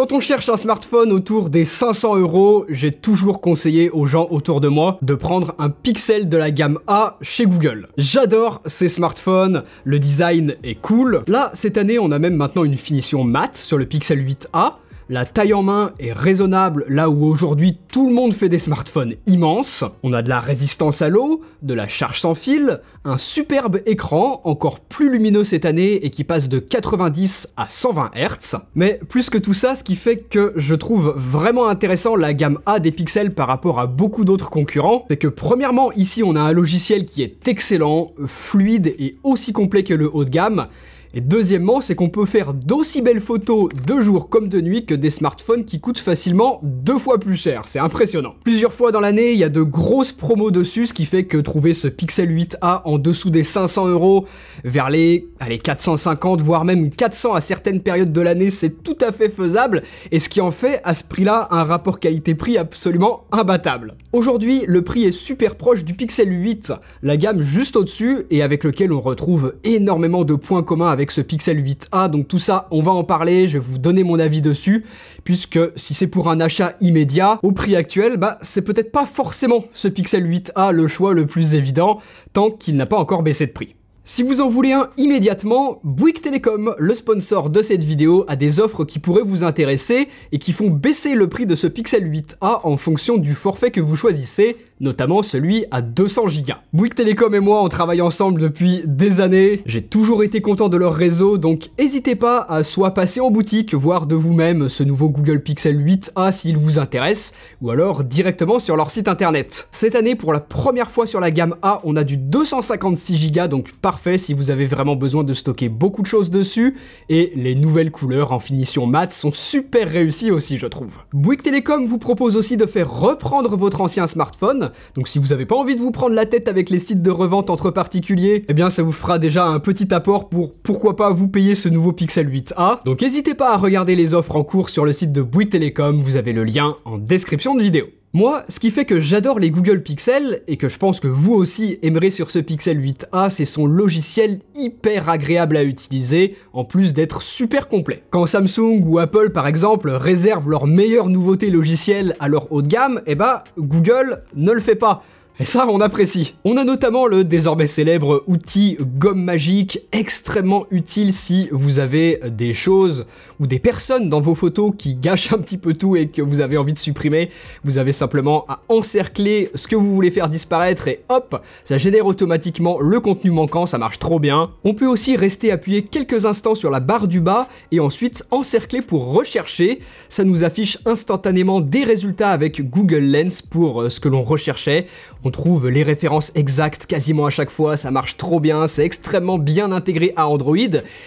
Quand on cherche un smartphone autour des 500 euros, j'ai toujours conseillé aux gens autour de moi de prendre un Pixel de la gamme A chez Google. J'adore ces smartphones, le design est cool. Là, cette année, on a même maintenant une finition mat sur le Pixel 8A, la taille en main est raisonnable là où aujourd'hui tout le monde fait des smartphones immenses, on a de la résistance à l'eau, de la charge sans fil, un superbe écran encore plus lumineux cette année et qui passe de 90 à 120 Hz, mais plus que tout ça, ce qui fait que je trouve vraiment intéressant la gamme A des pixels par rapport à beaucoup d'autres concurrents, c'est que premièrement ici on a un logiciel qui est excellent, fluide et aussi complet que le haut de gamme, et deuxièmement, c'est qu'on peut faire d'aussi belles photos de jour comme de nuit que des smartphones qui coûtent facilement deux fois plus cher. C'est impressionnant. Plusieurs fois dans l'année, il y a de grosses promos dessus, ce qui fait que trouver ce Pixel 8a en dessous des 500 euros, vers les allez, 450, voire même 400 à certaines périodes de l'année, c'est tout à fait faisable, et ce qui en fait, à ce prix-là, un rapport qualité-prix absolument imbattable. Aujourd'hui, le prix est super proche du Pixel 8, la gamme juste au-dessus, et avec lequel on retrouve énormément de points communs ce Pixel 8a. Donc tout ça, on va en parler, je vais vous donner mon avis dessus, puisque si c'est pour un achat immédiat, au prix actuel, bah c'est peut-être pas forcément ce Pixel 8a le choix le plus évident, tant qu'il n'a pas encore baissé de prix. Si vous en voulez un immédiatement, Bouygues Telecom, le sponsor de cette vidéo, a des offres qui pourraient vous intéresser et qui font baisser le prix de ce Pixel 8a en fonction du forfait que vous choisissez, notamment celui à 200 gigas. Bouygues Telecom et moi, on travaille ensemble depuis des années. J'ai toujours été content de leur réseau, donc n'hésitez pas à soit passer en boutique, voir de vous-même ce nouveau Google Pixel 8a s'il vous intéresse, ou alors directement sur leur site internet. Cette année, pour la première fois sur la gamme A, on a du 256 Go, donc parfait si vous avez vraiment besoin de stocker beaucoup de choses dessus, et les nouvelles couleurs en finition mat sont super réussies aussi, je trouve. Bouygues Telecom vous propose aussi de faire reprendre votre ancien smartphone, donc si vous n'avez pas envie de vous prendre la tête avec les sites de revente entre particuliers, eh bien ça vous fera déjà un petit apport pour pourquoi pas vous payer ce nouveau Pixel 8a. Donc n'hésitez pas à regarder les offres en cours sur le site de Bouygues Télécom, vous avez le lien en description de vidéo. Moi, ce qui fait que j'adore les Google Pixel, et que je pense que vous aussi aimerez sur ce Pixel 8a, c'est son logiciel hyper agréable à utiliser, en plus d'être super complet. Quand Samsung ou Apple par exemple réservent leurs meilleures nouveautés logicielles à leur haut de gamme, eh bah Google ne le fait pas. Et ça, on apprécie. On a notamment le désormais célèbre outil gomme magique, extrêmement utile si vous avez des choses ou des personnes dans vos photos qui gâchent un petit peu tout et que vous avez envie de supprimer, vous avez simplement à encercler ce que vous voulez faire disparaître et hop, ça génère automatiquement le contenu manquant, ça marche trop bien. On peut aussi rester appuyé quelques instants sur la barre du bas et ensuite encercler pour rechercher. Ça nous affiche instantanément des résultats avec Google Lens pour euh, ce que l'on recherchait. On trouve les références exactes quasiment à chaque fois, ça marche trop bien, c'est extrêmement bien intégré à Android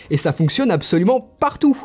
et ça fonctionne absolument partout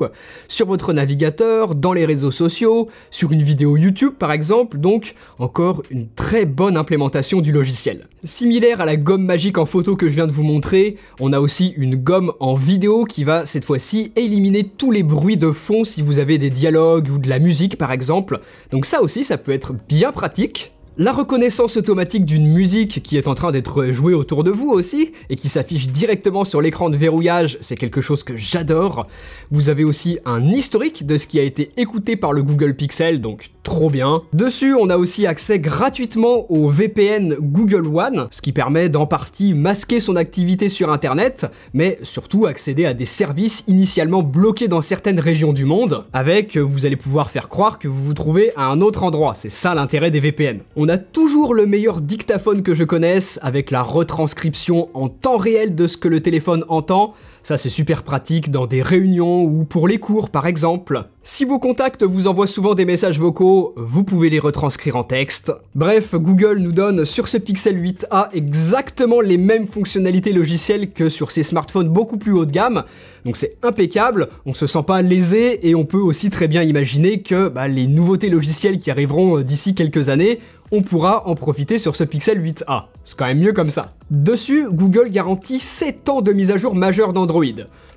sur votre navigateur, dans les réseaux sociaux, sur une vidéo YouTube par exemple, donc encore une très bonne implémentation du logiciel. Similaire à la gomme magique en photo que je viens de vous montrer, on a aussi une gomme en vidéo qui va cette fois-ci éliminer tous les bruits de fond si vous avez des dialogues ou de la musique par exemple. Donc ça aussi, ça peut être bien pratique la reconnaissance automatique d'une musique qui est en train d'être jouée autour de vous aussi, et qui s'affiche directement sur l'écran de verrouillage, c'est quelque chose que j'adore. Vous avez aussi un historique de ce qui a été écouté par le Google Pixel, donc trop bien. Dessus, on a aussi accès gratuitement au VPN Google One, ce qui permet d'en partie masquer son activité sur Internet, mais surtout accéder à des services initialement bloqués dans certaines régions du monde. Avec, vous allez pouvoir faire croire que vous vous trouvez à un autre endroit, c'est ça l'intérêt des VPN. On a toujours le meilleur dictaphone que je connaisse, avec la retranscription en temps réel de ce que le téléphone entend. Ça c'est super pratique dans des réunions ou pour les cours par exemple. Si vos contacts vous envoient souvent des messages vocaux, vous pouvez les retranscrire en texte. Bref, Google nous donne sur ce Pixel 8a exactement les mêmes fonctionnalités logicielles que sur ses smartphones beaucoup plus haut de gamme, donc c'est impeccable, on se sent pas lésé et on peut aussi très bien imaginer que bah, les nouveautés logicielles qui arriveront euh, d'ici quelques années on pourra en profiter sur ce Pixel 8a. C'est quand même mieux comme ça. Dessus, Google garantit 7 ans de mise à jour majeure d'Android.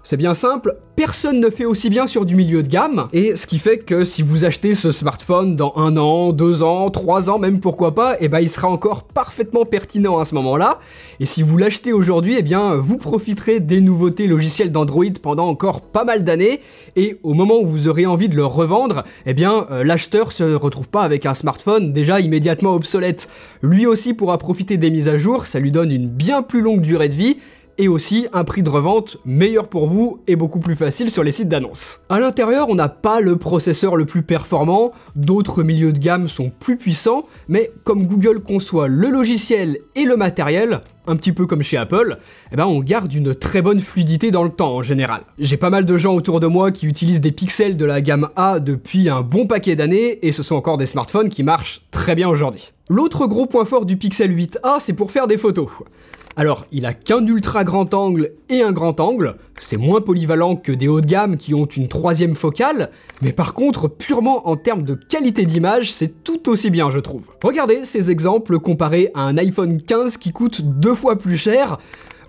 C'est bien simple, personne ne fait aussi bien sur du milieu de gamme, et ce qui fait que si vous achetez ce smartphone dans un an, deux ans, trois ans, même pourquoi pas, et eh ben, il sera encore parfaitement pertinent à ce moment-là, et si vous l'achetez aujourd'hui, et eh bien vous profiterez des nouveautés logicielles d'Android pendant encore pas mal d'années, et au moment où vous aurez envie de le revendre, et eh bien euh, l'acheteur se retrouve pas avec un smartphone déjà immédiatement obsolète. Lui aussi pourra profiter des mises à jour, ça lui donne une bien plus longue durée de vie, et aussi un prix de revente meilleur pour vous et beaucoup plus facile sur les sites d'annonces. À l'intérieur, on n'a pas le processeur le plus performant, d'autres milieux de gamme sont plus puissants, mais comme Google conçoit le logiciel et le matériel, un petit peu comme chez Apple, eh ben on garde une très bonne fluidité dans le temps en général. J'ai pas mal de gens autour de moi qui utilisent des pixels de la gamme A depuis un bon paquet d'années et ce sont encore des smartphones qui marchent très bien aujourd'hui. L'autre gros point fort du Pixel 8a, c'est pour faire des photos. Alors, il a qu'un ultra grand angle et un grand angle, c'est moins polyvalent que des hauts de gamme qui ont une troisième focale, mais par contre, purement en termes de qualité d'image, c'est tout aussi bien, je trouve. Regardez ces exemples comparés à un iPhone 15 qui coûte deux fois plus cher.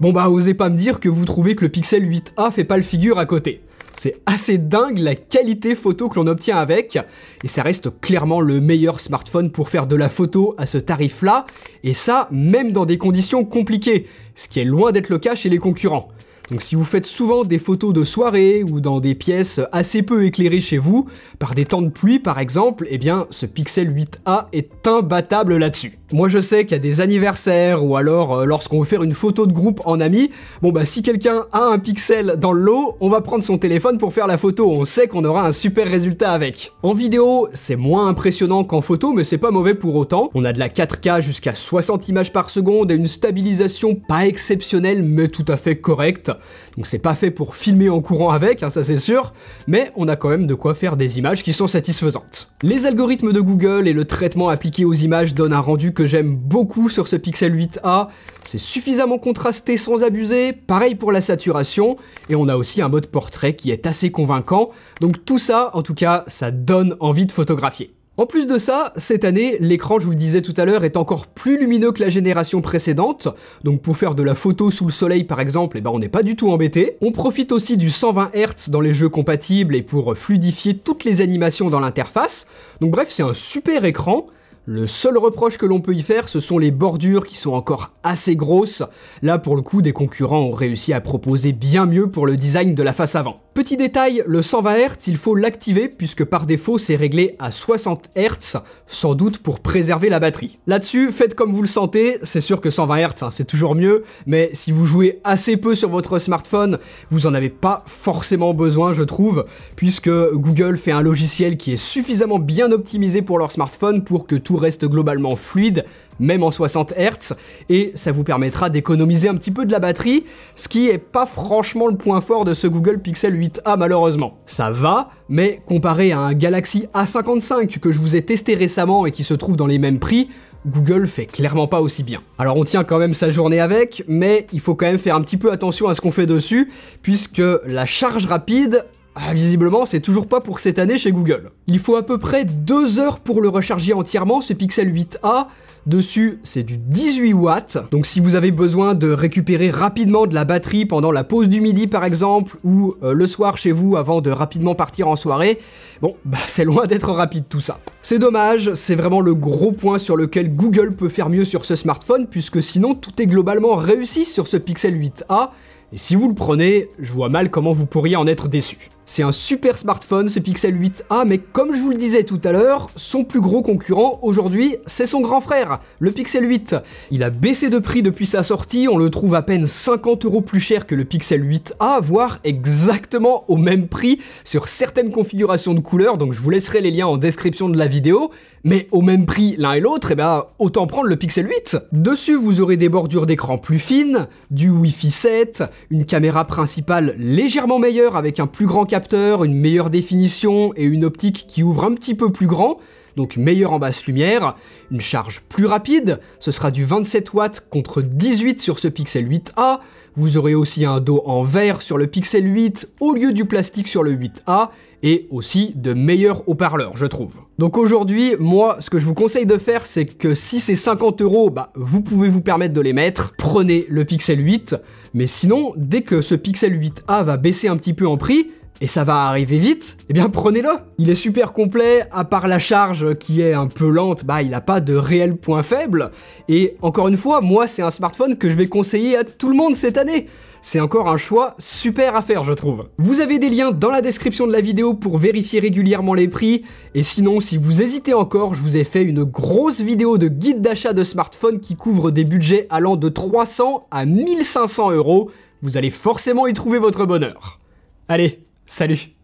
Bon bah, osez pas me dire que vous trouvez que le Pixel 8a fait pas le figure à côté. C'est assez dingue la qualité photo que l'on obtient avec, et ça reste clairement le meilleur smartphone pour faire de la photo à ce tarif-là, et ça, même dans des conditions compliquées, ce qui est loin d'être le cas chez les concurrents. Donc si vous faites souvent des photos de soirée ou dans des pièces assez peu éclairées chez vous, par des temps de pluie par exemple, eh bien ce Pixel 8a est imbattable là-dessus. Moi je sais qu'il y a des anniversaires ou alors euh, lorsqu'on veut faire une photo de groupe en ami, bon bah si quelqu'un a un pixel dans le lot, on va prendre son téléphone pour faire la photo, on sait qu'on aura un super résultat avec. En vidéo, c'est moins impressionnant qu'en photo mais c'est pas mauvais pour autant. On a de la 4K jusqu'à 60 images par seconde et une stabilisation pas exceptionnelle mais tout à fait correcte. Donc c'est pas fait pour filmer en courant avec, hein, ça c'est sûr, mais on a quand même de quoi faire des images qui sont satisfaisantes. Les algorithmes de Google et le traitement appliqué aux images donnent un rendu que j'aime beaucoup sur ce Pixel 8a. C'est suffisamment contrasté sans abuser, pareil pour la saturation, et on a aussi un mode portrait qui est assez convaincant. Donc tout ça, en tout cas, ça donne envie de photographier. En plus de ça, cette année, l'écran, je vous le disais tout à l'heure, est encore plus lumineux que la génération précédente, donc pour faire de la photo sous le soleil par exemple, eh ben on n'est pas du tout embêté. On profite aussi du 120 Hz dans les jeux compatibles et pour fluidifier toutes les animations dans l'interface, donc bref, c'est un super écran, le seul reproche que l'on peut y faire, ce sont les bordures qui sont encore assez grosses. Là, pour le coup, des concurrents ont réussi à proposer bien mieux pour le design de la face avant. Petit détail, le 120 Hz, il faut l'activer puisque par défaut c'est réglé à 60 Hz, sans doute pour préserver la batterie. Là-dessus, faites comme vous le sentez, c'est sûr que 120 Hz hein, c'est toujours mieux, mais si vous jouez assez peu sur votre smartphone, vous en avez pas forcément besoin je trouve, puisque Google fait un logiciel qui est suffisamment bien optimisé pour leur smartphone pour que tout reste globalement fluide, même en 60 Hz, et ça vous permettra d'économiser un petit peu de la batterie, ce qui est pas franchement le point fort de ce Google Pixel 8a malheureusement. Ça va, mais comparé à un Galaxy A55 que je vous ai testé récemment et qui se trouve dans les mêmes prix, Google fait clairement pas aussi bien. Alors on tient quand même sa journée avec, mais il faut quand même faire un petit peu attention à ce qu'on fait dessus, puisque la charge rapide, ah, visiblement, c'est toujours pas pour cette année chez Google. Il faut à peu près deux heures pour le recharger entièrement, ce Pixel 8a. Dessus, c'est du 18 watts. Donc si vous avez besoin de récupérer rapidement de la batterie pendant la pause du midi par exemple, ou euh, le soir chez vous avant de rapidement partir en soirée, bon, bah, c'est loin d'être rapide tout ça. C'est dommage, c'est vraiment le gros point sur lequel Google peut faire mieux sur ce smartphone, puisque sinon tout est globalement réussi sur ce Pixel 8a, et si vous le prenez, je vois mal comment vous pourriez en être déçu. C'est un super smartphone ce Pixel 8a, mais comme je vous le disais tout à l'heure, son plus gros concurrent aujourd'hui, c'est son grand frère, le Pixel 8. Il a baissé de prix depuis sa sortie, on le trouve à peine 50 euros plus cher que le Pixel 8a, voire exactement au même prix sur certaines configurations de couleurs, donc je vous laisserai les liens en description de la vidéo. Mais au même prix l'un et l'autre, et eh ben, autant prendre le Pixel 8. Dessus, vous aurez des bordures d'écran plus fines, du Wi-Fi 7, une caméra principale légèrement meilleure avec un plus grand capteur, une meilleure définition et une optique qui ouvre un petit peu plus grand, donc meilleure en basse lumière, une charge plus rapide, ce sera du 27 watts contre 18 sur ce Pixel 8a, vous aurez aussi un dos en verre sur le Pixel 8 au lieu du plastique sur le 8a, et aussi de meilleurs haut-parleurs, je trouve. Donc aujourd'hui, moi, ce que je vous conseille de faire, c'est que si c'est 50 euros, bah, vous pouvez vous permettre de les mettre, prenez le Pixel 8, mais sinon, dès que ce Pixel 8a va baisser un petit peu en prix, et ça va arriver vite, eh bien prenez-le. Il est super complet, à part la charge qui est un peu lente, bah il n'a pas de réel point faible. Et encore une fois, moi c'est un smartphone que je vais conseiller à tout le monde cette année. C'est encore un choix super à faire, je trouve. Vous avez des liens dans la description de la vidéo pour vérifier régulièrement les prix. Et sinon, si vous hésitez encore, je vous ai fait une grosse vidéo de guide d'achat de smartphone qui couvre des budgets allant de 300 à 1500 euros. Vous allez forcément y trouver votre bonheur. Allez, Salut